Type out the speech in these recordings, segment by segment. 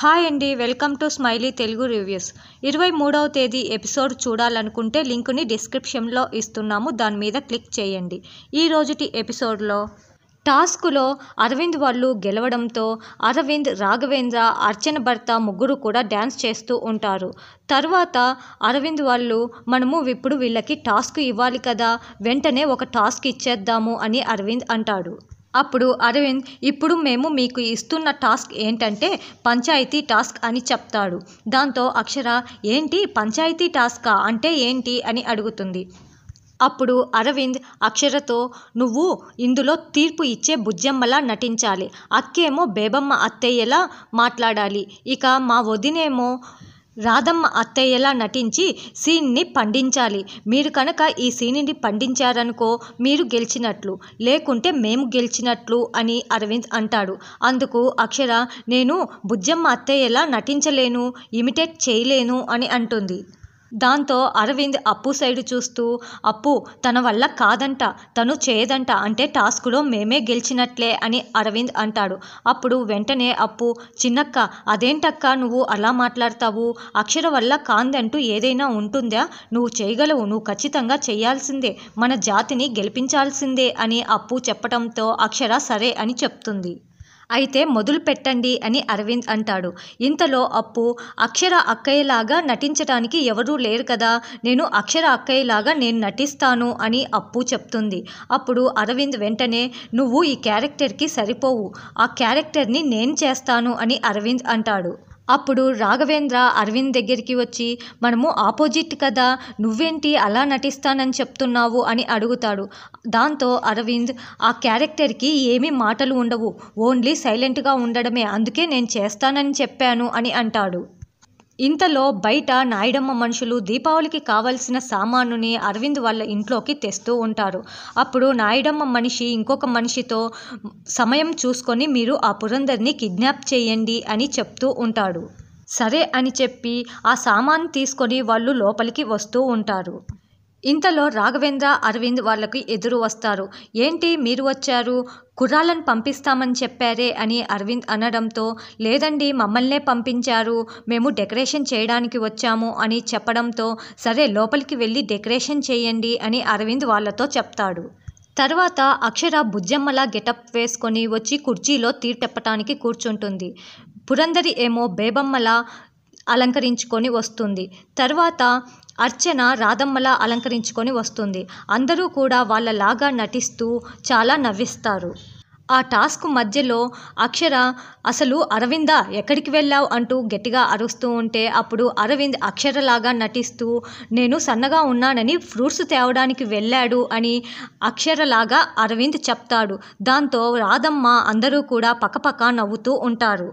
hi అండి welcome to Smiley Telugu Reviews ఇరవై మూడవ తేదీ ఎపిసోడ్ చూడాలనుకుంటే లింకుని డిస్క్రిప్షన్లో ఇస్తున్నాము దాని మీద క్లిక్ చేయండి ఈ రోజుటి ఎపిసోడ్లో టాస్క్లో అరవింద్ వాళ్ళు గెలవడంతో అరవింద్ రాఘవేంద్ర అర్చన భర్త ముగ్గురు కూడా డ్యాన్స్ చేస్తూ ఉంటారు తర్వాత అరవింద్ వాళ్ళు మనము ఇప్పుడు వీళ్ళకి టాస్క్ ఇవ్వాలి కదా వెంటనే ఒక టాస్క్ ఇచ్చేద్దాము అని అరవింద్ అంటాడు అప్పుడు అరవింద్ ఇప్పుడు మేము మీకు ఇస్తున్న టాస్క్ ఏంటంటే పంచాయతీ టాస్క్ అని చెప్తాడు దాంతో అక్షర ఏంటి పంచాయతీ టాస్కా అంటే ఏంటి అని అడుగుతుంది అప్పుడు అరవింద్ అక్షరతో నువ్వు ఇందులో తీర్పు ఇచ్చే బుజ్జమ్మలా నటించాలి అక్కేమో బేబమ్మ అత్తయ్యలా మాట్లాడాలి ఇక మా వదినేమో రాధమ్మ అత్తయ్యలా నటించి సీన్ని పండించాలి మీరు కనుక ఈ సీన్ని పండించారనుకో మీరు గెలిచినట్లు లేకుంటే మేము గెలిచినట్లు అని అరవింద్ అంటాడు అందుకు అక్షర నేను బుజ్జమ్మ అత్తయ్యలా నటించలేను ఇమిటేట్ చేయలేను అని అంటుంది దాంతో అరవింద్ అప్పు సైడ్ చూస్తూ అప్పు తన వల్ల కాదంట తను చేయదంట అంటే టాస్క్లో మేమే గెలిచినట్లే అని అరవింద్ అంటాడు అప్పుడు వెంటనే అప్పు చిన్నక్క అదేంటక్క నువ్వు అలా మాట్లాడతావు అక్షర వల్ల కాందంటూ ఏదైనా ఉంటుందా నువ్వు చేయగలవు నువ్వు ఖచ్చితంగా చేయాల్సిందే మన జాతిని గెలిపించాల్సిందే అని అప్పు చెప్పడంతో అక్షర సరే అని చెప్తుంది అయితే మొదలు పెట్టండి అని అరవింద్ అంటాడు ఇంతలో అప్పు అక్షర అక్కయ్యలాగా నటించడానికి ఎవరూ లేరు కదా నేను అక్షర అక్కయ్యలాగా నేను నటిస్తాను అని అప్పు చెప్తుంది అప్పుడు అరవింద్ వెంటనే నువ్వు ఈ క్యారెక్టర్కి సరిపోవు ఆ క్యారెక్టర్ని నేను చేస్తాను అని అరవింద్ అంటాడు అప్పుడు రాఘవేంద్ర అరవింద్ దగ్గరికి వచ్చి మనము ఆపోజిట్ కదా నువ్వేంటి అలా నటిస్తానని చెప్తున్నావు అని అడుగుతాడు దాంతో అరవింద్ ఆ క్యారెక్టర్కి ఏమీ మాటలు ఉండవు ఓన్లీ సైలెంట్గా ఉండడమే అందుకే నేను చేస్తానని చెప్పాను అని అంటాడు ఇంతలో బయట నాయుడమ్మ మనుషులు దీపావళికి కావలసిన సామానుని అరవింద్ వాళ్ళ ఇంట్లోకి తెస్తూ ఉంటారు అప్పుడు నాయుడమ్మ మనిషి ఇంకొక మనిషితో సమయం చూసుకొని మీరు ఆ పురందరిని కిడ్నాప్ చేయండి అని చెప్తూ ఉంటాడు సరే అని చెప్పి ఆ సామాను తీసుకొని వాళ్ళు లోపలికి వస్తూ ఉంటారు ఇంతలో రాఘవేంద్ర అరవింద్ వాళ్ళకి ఎదురు వస్తారు ఏంటి మీరు వచ్చారు కుర్రాళ్ళను పంపిస్తామని చెప్పారే అని అరవింద్ అనడంతో లేదండి మమ్మల్నే పంపించారు మేము డెకరేషన్ చేయడానికి వచ్చాము అని చెప్పడంతో సరే లోపలికి వెళ్ళి డెకరేషన్ చేయండి అని అరవింద్ వాళ్ళతో చెప్తాడు తర్వాత అక్షర బుజ్జమ్మలా గెటప్ వేసుకొని వచ్చి కుర్చీలో తీర్టెప్పటానికి కూర్చుంటుంది పురందరి ఏమో బేబమ్మలా అలంకరించుకొని వస్తుంది తర్వాత అర్చన రాధమ్మలా అలంకరించుకొని వస్తుంది అందరూ కూడా వాళ్ళలాగా నటిస్తూ చాలా నవ్విస్తారు ఆ టాస్క్ మధ్యలో అక్షర అసలు అరవింద ఎక్కడికి వెళ్ళావు అంటూ గట్టిగా అరుస్తూ ఉంటే అప్పుడు అరవింద్ అక్షరలాగా నటిస్తూ నేను సన్నగా ఉన్నానని ఫ్రూట్స్ తేవడానికి వెళ్ళాడు అని అక్షరలాగా అరవింద్ చెప్తాడు దాంతో రాధమ్మ అందరూ కూడా పక్కపక్క నవ్వుతూ ఉంటారు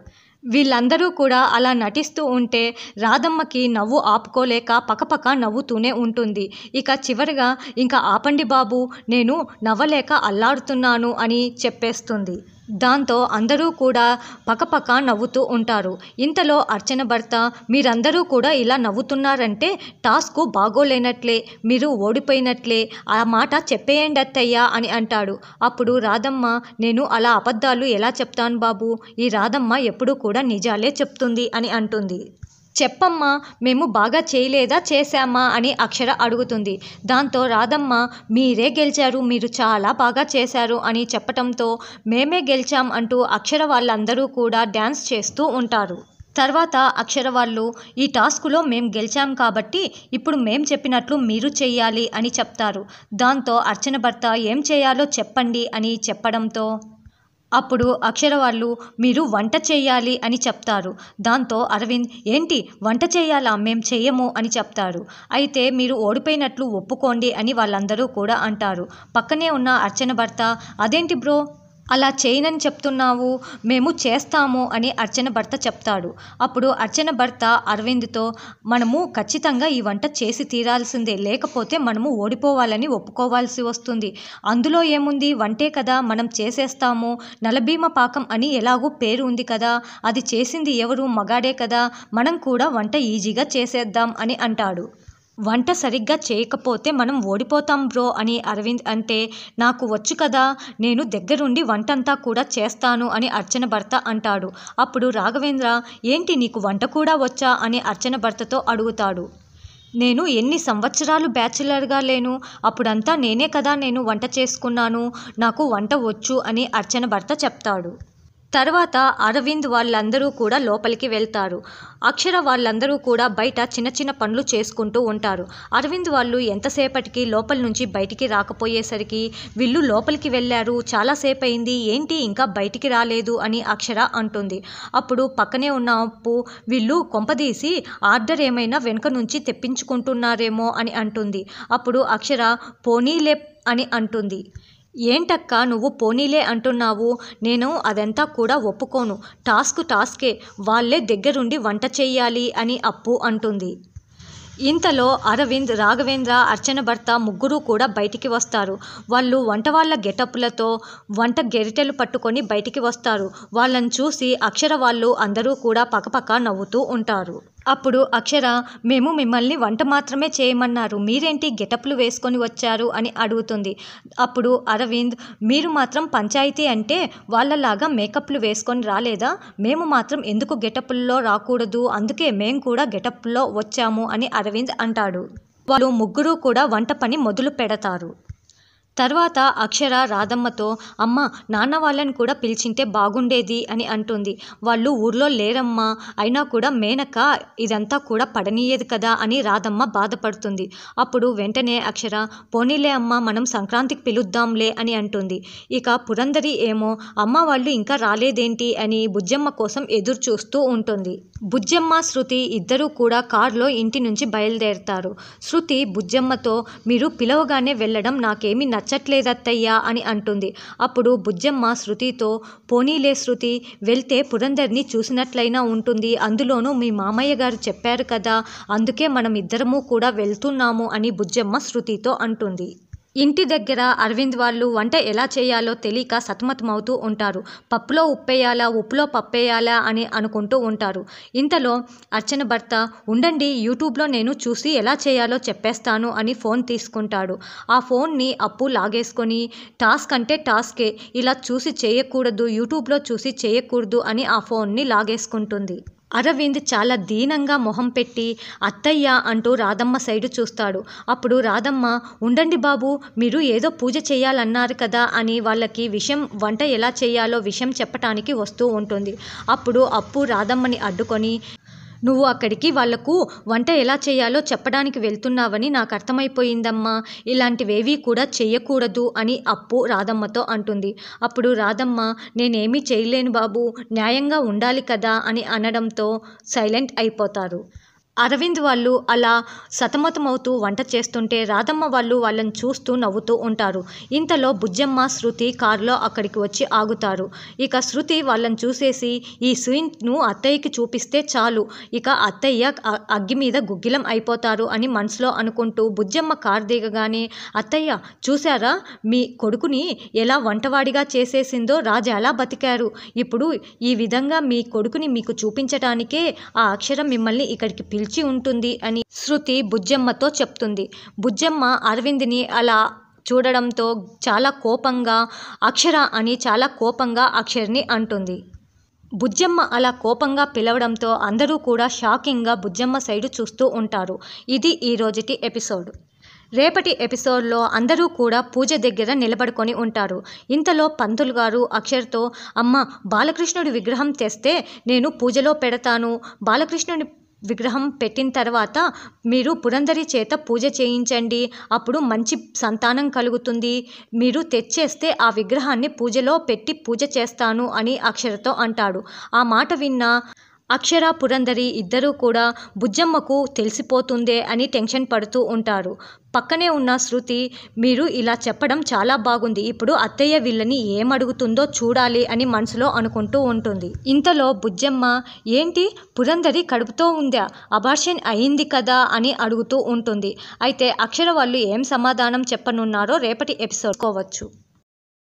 వీళ్ళందరూ కూడా అలా నటిస్తూ ఉంటే రాధమ్మకి నవ్వు ఆపుకోలేక పకపక నవ్వుతూనే ఉంటుంది ఇక చివరిగా ఇంకా ఆపండి బాబు నేను నవ్వలేక అల్లాడుతున్నాను అని చెప్పేస్తుంది దాంతో అందరూ కూడా పకపక నవ్వుతూ ఉంటారు ఇంతలో అర్చన భర్త మీరందరూ కూడా ఇలా నవ్వుతున్నారంటే టాస్క్ బాగోలేనట్లే మీరు ఓడిపోయినట్లే ఆ మాట చెప్పేయండి అత్తయ్యా అని అంటాడు అప్పుడు రాధమ్మ నేను అలా అబద్ధాలు ఎలా చెప్తాను బాబు ఈ రాధమ్మ ఎప్పుడూ కూడా నిజాలే చెప్తుంది అని అంటుంది చెప్పమ్మా మేము బాగా చేయలేదా చేశామా అని అక్షర అడుగుతుంది దాంతో రాధమ్మ మీరే గెలిచారు మీరు చాలా బాగా చేశారు అని చెప్పటంతో మేమే గెలిచాం అంటూ అక్షర వాళ్ళందరూ కూడా డ్యాన్స్ చేస్తూ ఉంటారు తర్వాత అక్షర వాళ్ళు ఈ టాస్క్లో మేము గెలిచాం కాబట్టి ఇప్పుడు మేం చెప్పినట్లు మీరు చేయాలి అని చెప్తారు దాంతో అర్చన భర్త ఏం చేయాలో చెప్పండి అని చెప్పడంతో అప్పుడు అక్షర వాళ్ళు మీరు వంట చేయాలి అని చెప్తారు దాంతో అరవింద్ ఏంటి వంట చేయాలా మేం చేయము అని చెప్తారు అయితే మీరు ఓడిపోయినట్లు ఒప్పుకోండి అని వాళ్ళందరూ కూడా అంటారు పక్కనే ఉన్న అర్చన భర్త అదేంటి బ్రో అలా చేయనని చెప్తున్నావు మేము చేస్తాము అని అర్చన భర్త చెప్తాడు అప్పుడు అర్చన భర్త అరవింద్తో మనము ఖచ్చితంగా ఈ వంట చేసి తీరాల్సిందే లేకపోతే మనము ఓడిపోవాలని ఒప్పుకోవాల్సి వస్తుంది అందులో ఏముంది వంటే కదా మనం చేసేస్తాము నలభీమ పాకం అని ఎలాగూ పేరు ఉంది కదా అది చేసింది ఎవరు మగాడే కదా మనం కూడా వంట ఈజీగా చేసేద్దాం అని అంటాడు వంట సరిగ్గా చేయకపోతే మనం ఓడిపోతాం బ్రో అని అరవింద్ అంటే నాకు వచ్చు కదా నేను దగ్గరుండి వంటంతా కూడా చేస్తాను అని అర్చన భర్త అంటాడు అప్పుడు రాఘవేంద్ర ఏంటి నీకు వంట కూడా వచ్చా అని అర్చన భర్తతో అడుగుతాడు నేను ఎన్ని సంవత్సరాలు బ్యాచిలర్గా లేను అప్పుడంతా నేనే కదా నేను వంట చేసుకున్నాను నాకు వంట వచ్చు అని అర్చన భర్త చెప్తాడు తర్వాత అరవింద్ వాళ్ళందరూ కూడా లోపలికి వెళ్తారు అక్షర వాళ్ళందరూ కూడా బయట చిన్న చిన్న పనులు చేసుకుంటూ ఉంటారు అరవింద్ వాళ్ళు ఎంతసేపటికి లోపల నుంచి బయటికి రాకపోయేసరికి వీళ్ళు లోపలికి వెళ్ళారు చాలాసేపు అయింది ఏంటి ఇంకా బయటికి రాలేదు అని అక్షర అంటుంది అప్పుడు పక్కనే ఉన్న అప్పు వీళ్ళు కొంపదీసి ఆర్డర్ ఏమైనా వెనుక నుంచి తెప్పించుకుంటున్నారేమో అని అంటుంది అప్పుడు అక్షర పోనీలే అని అంటుంది ఏంటక్కా నువ్వు పోనీలే అంటున్నావు నేను అదంతా కూడా ఒప్పుకోను టాస్క్ టాస్కే వాళ్ళే దగ్గరుండి వంట చెయ్యాలి అని అప్పు అంటుంది ఇంతలో అరవింద్ రాఘవేంద్ర అర్చన భర్త ముగ్గురు కూడా బయటికి వస్తారు వాళ్ళు వంట వాళ్ళ గెటప్లతో వంట గెరిటెలు పట్టుకొని బయటికి వస్తారు వాళ్ళని చూసి అక్షర వాళ్ళు అందరూ కూడా పక్కపక్క నవ్వుతూ ఉంటారు అప్పుడు అక్షర మేము మిమ్మల్ని వంట మాత్రమే చేయమన్నారు మీరేంటి గెటప్లు వేసుకొని వచ్చారు అని అడుగుతుంది అప్పుడు అరవింద్ మీరు మాత్రం పంచాయతీ అంటే వాళ్ళలాగా మేకప్లు వేసుకొని రాలేదా మేము మాత్రం ఎందుకు గెటప్ల్లో రాకూడదు అందుకే మేము కూడా గెటప్లో వచ్చాము అని అరవింద్ అంటాడు వాళ్ళు ముగ్గురు కూడా వంట పని మొదలు పెడతారు తర్వాత అక్షర రాధమ్మతో అమ్మ నాన్న వాళ్ళని కూడా పిలిచింటే బాగుండేది అని అంటుంది వాళ్ళు ఊర్లో లేరమ్మా అయినా కూడా మేనక ఇదంతా కూడా పడనీయేది కదా అని రాధమ్మ బాధపడుతుంది అప్పుడు వెంటనే అక్షర పోనీలే అమ్మ మనం సంక్రాంతికి పిలుద్దాంలే అని అంటుంది ఇక పురందరి ఏమో అమ్మ వాళ్ళు ఇంకా రాలేదేంటి అని బుజ్జమ్మ కోసం ఎదురు చూస్తూ ఉంటుంది బుజ్జమ్మ శృతి ఇద్దరూ కూడా కారులో ఇంటి నుంచి బయలుదేరుతారు శృతి బుజ్జమ్మతో మీరు పిలవగానే వెళ్ళడం నాకేమి నచ్చ నచ్చట్లేదత్తయ్యా అని అంటుంది అప్పుడు బుజ్జమ్మ శృతితో పోనీలే శృతి వెళ్తే పురంధర్ని చూసినట్లయినా ఉంటుంది అందులోనూ మీ మామయ్య గారు చెప్పారు కదా అందుకే మనం ఇద్దరము కూడా వెళ్తున్నాము అని బుజ్జమ్మ శృతితో అంటుంది ఇంటి దగ్గర అరవింద్ వాళ్ళు వంట ఎలా చేయాలో తెలియక సతమతమవుతూ ఉంటారు పప్పులో ఉప్పేయాలా ఉప్పులో పప్పేయాలా అని అనుకుంటూ ఉంటారు ఇంతలో అర్చన భర్త ఉండండి యూట్యూబ్లో నేను చూసి ఎలా చేయాలో చెప్పేస్తాను అని ఫోన్ తీసుకుంటాడు ఆ ఫోన్ని అప్పు లాగేసుకొని టాస్క్ అంటే టాస్కే ఇలా చూసి చేయకూడదు యూట్యూబ్లో చూసి చేయకూడదు అని ఆ ఫోన్ని లాగేసుకుంటుంది అరవింద్ చాలా దీనంగా మొహం పెట్టి అత్తయ్య అంటూ రాధమ్మ సైడు చూస్తాడు అప్పుడు రాధమ్మ ఉండండి బాబు మీరు ఏదో పూజ చేయాలన్నారు కదా అని వాళ్ళకి విషయం వంట ఎలా చేయాలో విషయం చెప్పటానికి వస్తూ ఉంటుంది అప్పుడు అప్పు రాధమ్మని అడ్డుకొని నువ్వు అక్కడికి వాళ్లకు వంట ఎలా చేయాలో చెప్పడానికి వెళ్తున్నావని నాకు అర్థమైపోయిందమ్మా ఇలాంటివేవీ కూడా చెయ్యకూడదు అని అప్పు రాధమ్మతో అంటుంది అప్పుడు రాధమ్మ నేనేమీ చేయలేను బాబు న్యాయంగా ఉండాలి కదా అని అనడంతో సైలెంట్ అయిపోతారు అరవింద్ వాళ్ళు అలా సతమతమవుతూ వంట చేస్తుంటే రాధమ్మ వాళ్ళు వాళ్ళని చూస్తూ నవ్వుతూ ఉంటారు ఇంతలో బుజ్జమ్మ శృతి కారులో అక్కడికి వచ్చి ఆగుతారు ఇక శృతి వాళ్ళని చూసేసి ఈ స్వీట్ను అత్తయ్యకి చూపిస్తే చాలు ఇక అత్తయ్య అగ్గి మీద గుగ్గిలం అయిపోతారు అని మనసులో అనుకుంటూ బుజ్జమ్మ కారు దిగగానే అత్తయ్య చూశారా మీ కొడుకుని ఎలా వంటవాడిగా చేసేసిందో రాజు ఎలా బతికారు ఇప్పుడు ఈ విధంగా మీ కొడుకుని మీకు చూపించడానికే ఆ అక్షరం మిమ్మల్ని ఇక్కడికి పిలి నిలిచి ఉంటుంది అని శృతి బుజ్జమ్మతో చెప్తుంది బుజ్జమ్మ అరవింద్ని అలా చూడడంతో చాలా కోపంగా అక్షర అని చాలా కోపంగా అక్షర్ని అంటుంది బుజ్జమ్మ అలా కోపంగా పిలవడంతో అందరూ కూడా షాకింగ్గా బుజ్జమ్మ సైడు చూస్తూ ఉంటారు ఇది ఈ రోజుటి ఎపిసోడ్ రేపటి ఎపిసోడ్లో అందరూ కూడా పూజ దగ్గర నిలబడుకొని ఉంటారు ఇంతలో పంతులు గారు అక్షర్తో అమ్మ బాలకృష్ణుడి విగ్రహం తెస్తే నేను పూజలో పెడతాను బాలకృష్ణుడి విగ్రహం పెట్టిన తర్వాత మీరు పురంధరి చేత పూజ చేయించండి అప్పుడు మంచి సంతానం కలుగుతుంది మీరు తెచ్చేస్తే ఆ విగ్రహాన్ని పూజలో పెట్టి పూజ చేస్తాను అని అక్షరతో అంటాడు ఆ మాట విన్న అక్షర పురందరి ఇద్దరూ కూడా బుజ్జమ్మకు తెలిసిపోతుందే అని టెన్షన్ పడుతూ ఉంటారు పక్కనే ఉన్న శృతి మీరు ఇలా చెప్పడం చాలా బాగుంది ఇప్పుడు అత్తయ్య వీళ్ళని ఏమడుగుతుందో చూడాలి అని మనసులో అనుకుంటూ ఉంటుంది ఇంతలో బుజ్జమ్మ ఏంటి పురందరి కడుపుతో ఉందా అబార్షన్ అయింది కదా అని అడుగుతూ ఉంటుంది అయితే అక్షర వాళ్ళు ఏం సమాధానం చెప్పనున్నారో రేపటి ఎపిసోడ్ కోవచ్చు